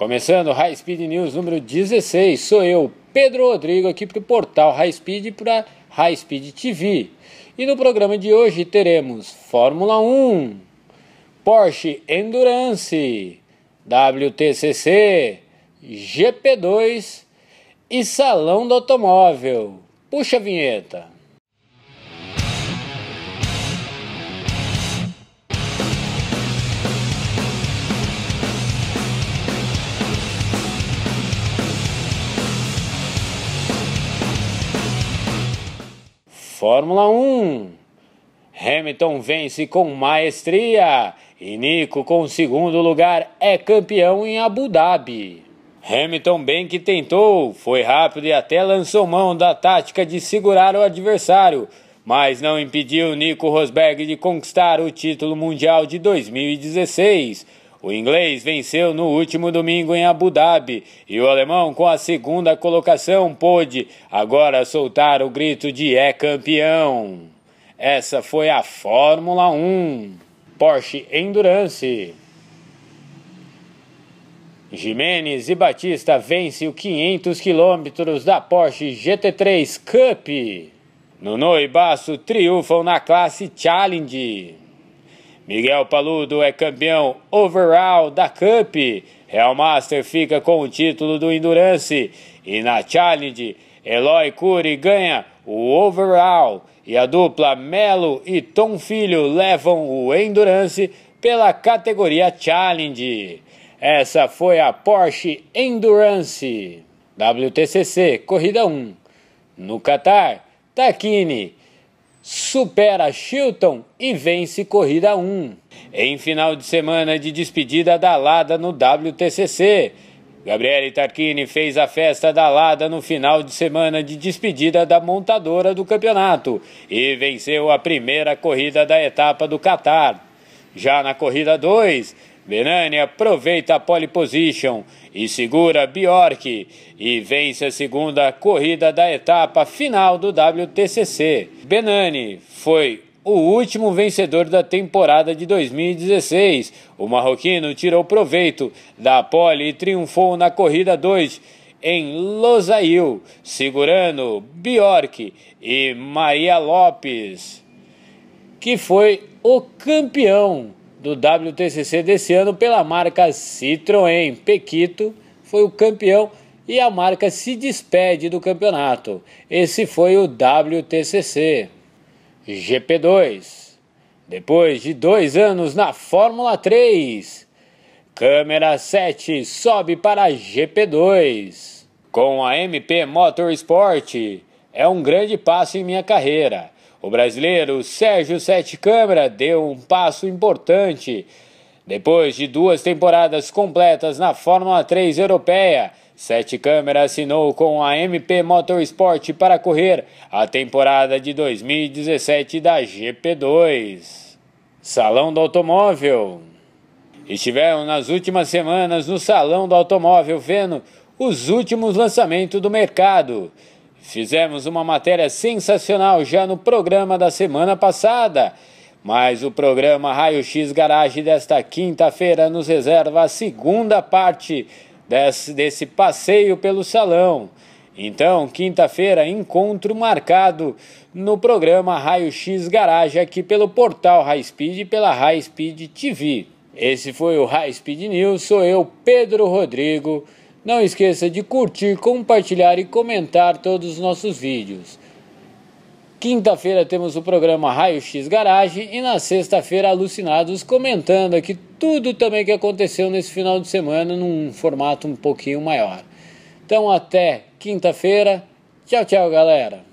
Começando o High Speed News número 16, sou eu, Pedro Rodrigo, aqui para o portal High Speed para High Speed TV. E no programa de hoje teremos Fórmula 1, Porsche Endurance, WTCC, GP2 e Salão do Automóvel. Puxa a vinheta! Fórmula 1. Hamilton vence com maestria e Nico, com o segundo lugar, é campeão em Abu Dhabi. Hamilton bem que tentou, foi rápido e até lançou mão da tática de segurar o adversário, mas não impediu Nico Rosberg de conquistar o título mundial de 2016. O inglês venceu no último domingo em Abu Dhabi e o alemão, com a segunda colocação, pôde agora soltar o grito de é campeão. Essa foi a Fórmula 1 Porsche Endurance. Jimenez e Batista vence o 500 quilômetros da Porsche GT3 Cup. Nuno e Basso triunfam na classe Challenge. Miguel Paludo é campeão overall da Cup. Real Master fica com o título do Endurance. E na Challenge, Eloy Cury ganha o overall. E a dupla Melo e Tom Filho levam o Endurance pela categoria Challenge. Essa foi a Porsche Endurance. WTCC Corrida 1. No Qatar, Takini supera Chilton e vence corrida 1. Em final de semana de despedida da Lada no WTCC, Gabriele Tarquini fez a festa da Lada no final de semana de despedida da montadora do campeonato e venceu a primeira corrida da etapa do Catar. Já na corrida 2, Benani aproveita a pole position e segura Bjork e vence a segunda corrida da etapa final do WTCC. Benani foi o último vencedor da temporada de 2016. O marroquino tirou proveito da pole e triunfou na corrida 2 em Losail, segurando Bjork e Maria Lopes, que foi o campeão do WTCC desse ano pela marca Citroën. Pequito foi o campeão e a marca se despede do campeonato. Esse foi o WTCC. GP2. Depois de dois anos na Fórmula 3, câmera 7 sobe para GP2. Com a MP Motorsport, é um grande passo em minha carreira. O brasileiro Sérgio Sete Câmara deu um passo importante. Depois de duas temporadas completas na Fórmula 3 europeia, Sete Câmara assinou com a MP Motorsport para correr a temporada de 2017 da GP2. Salão do Automóvel Estiveram nas últimas semanas no Salão do Automóvel vendo os últimos lançamentos do mercado. Fizemos uma matéria sensacional já no programa da semana passada, mas o programa Raio X Garage desta quinta-feira nos reserva a segunda parte desse, desse passeio pelo salão. Então, quinta-feira, encontro marcado no programa Raio X Garage aqui pelo portal High Speed e pela High Speed TV. Esse foi o High Speed News, sou eu, Pedro Rodrigo não esqueça de curtir, compartilhar e comentar todos os nossos vídeos. Quinta-feira temos o programa Raio X Garage e na sexta-feira Alucinados comentando aqui tudo também que aconteceu nesse final de semana num formato um pouquinho maior. Então até quinta-feira. Tchau, tchau, galera.